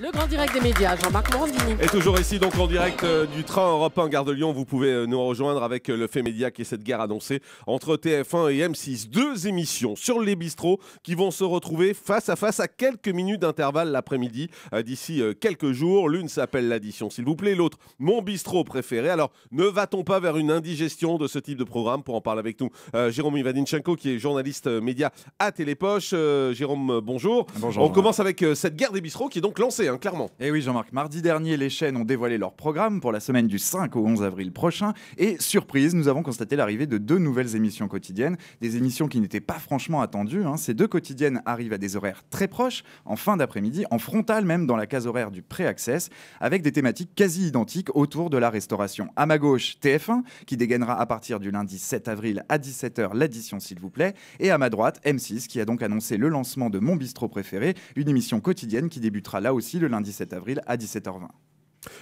Le grand direct des médias, Jean-Marc Morandini. Et toujours ici, donc en direct euh, du train Europe 1 Gare de Lyon, vous pouvez euh, nous rejoindre avec euh, le fait média qui est cette guerre annoncée entre TF1 et M6. Deux émissions sur les bistrots qui vont se retrouver face à face à quelques minutes d'intervalle l'après-midi d'ici quelques jours. L'une s'appelle l'addition, s'il vous plaît, l'autre mon bistrot préféré. Alors ne va-t-on pas vers une indigestion de ce type de programme Pour en parler avec nous, Jérôme Ivadinchenko, qui est journaliste média à Télépoche. Jérôme, bonjour. Bonjour. On commence avec cette guerre des bistrots qui est donc lancée hein. Hein, clairement. Et eh oui, Jean-Marc, mardi dernier, les chaînes ont dévoilé leur programme pour la semaine du 5 au 11 avril prochain. Et surprise, nous avons constaté l'arrivée de deux nouvelles émissions quotidiennes, des émissions qui n'étaient pas franchement attendues. Hein. Ces deux quotidiennes arrivent à des horaires très proches, en fin d'après-midi, en frontal même dans la case horaire du pré-access, avec des thématiques quasi identiques autour de la restauration. À ma gauche, TF1, qui dégainera à partir du lundi 7 avril à 17h l'addition, s'il vous plaît. Et à ma droite, M6, qui a donc annoncé le lancement de Mon Bistrot préféré, une émission quotidienne qui débutera là aussi le lundi 7 avril à 17h20.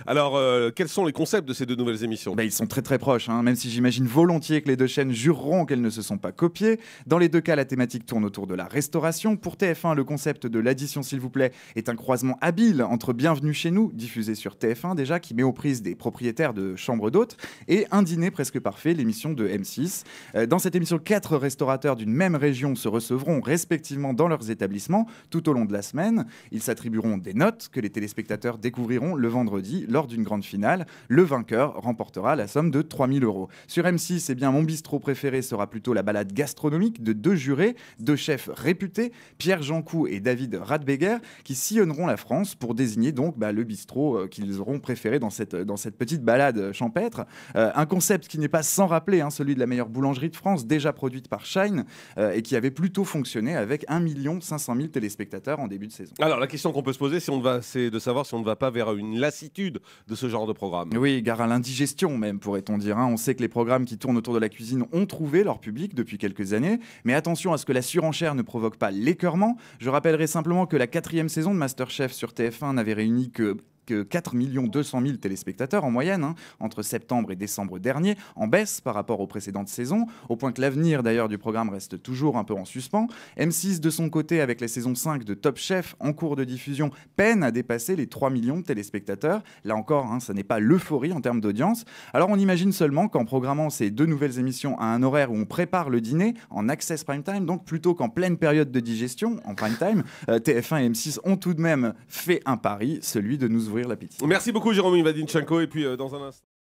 Alors, euh, quels sont les concepts de ces deux nouvelles émissions ben, Ils sont très très proches, hein. même si j'imagine volontiers que les deux chaînes jureront qu'elles ne se sont pas copiées. Dans les deux cas, la thématique tourne autour de la restauration. Pour TF1, le concept de l'addition s'il vous plaît est un croisement habile entre Bienvenue chez nous, diffusé sur TF1 déjà, qui met aux prises des propriétaires de chambres d'hôtes, et Un dîner presque parfait, l'émission de M6. Euh, dans cette émission, quatre restaurateurs d'une même région se recevront respectivement dans leurs établissements tout au long de la semaine. Ils s'attribueront des notes que les téléspectateurs découvriront le vendredi lors d'une grande finale. Le vainqueur remportera la somme de 3000 euros. Sur M6, eh bien, mon bistrot préféré sera plutôt la balade gastronomique de deux jurés, deux chefs réputés, Pierre Jancou et David Radbeger, qui sillonneront la France pour désigner donc bah, le bistrot euh, qu'ils auront préféré dans cette, dans cette petite balade champêtre. Euh, un concept qui n'est pas sans rappeler hein, celui de la meilleure boulangerie de France, déjà produite par Shine, euh, et qui avait plutôt fonctionné avec 1 500 000 téléspectateurs en début de saison. Alors la question qu'on peut se poser, c'est de savoir si on ne va pas vers une lassitude de ce genre de programme. Oui, gare à l'indigestion même, pourrait-on dire. Hein. On sait que les programmes qui tournent autour de la cuisine ont trouvé leur public depuis quelques années, mais attention à ce que la surenchère ne provoque pas l'écœurement. Je rappellerai simplement que la quatrième saison de Masterchef sur TF1 n'avait réuni que 4 200 000 téléspectateurs en moyenne hein, entre septembre et décembre dernier, en baisse par rapport aux précédentes saisons, au point que l'avenir d'ailleurs du programme reste toujours un peu en suspens. M6 de son côté, avec la saison 5 de Top Chef en cours de diffusion, peine à dépasser les 3 millions de téléspectateurs. Là encore, ça hein, n'est pas l'euphorie en termes d'audience. Alors on imagine seulement qu'en programmant ces deux nouvelles émissions à un horaire où on prépare le dîner, en access prime time, donc plutôt qu'en pleine période de digestion, en prime time, euh, TF1 et M6 ont tout de même fait un pari, celui de nous voir Merci beaucoup Jérôme Ivadinchenko et puis euh, dans un instant.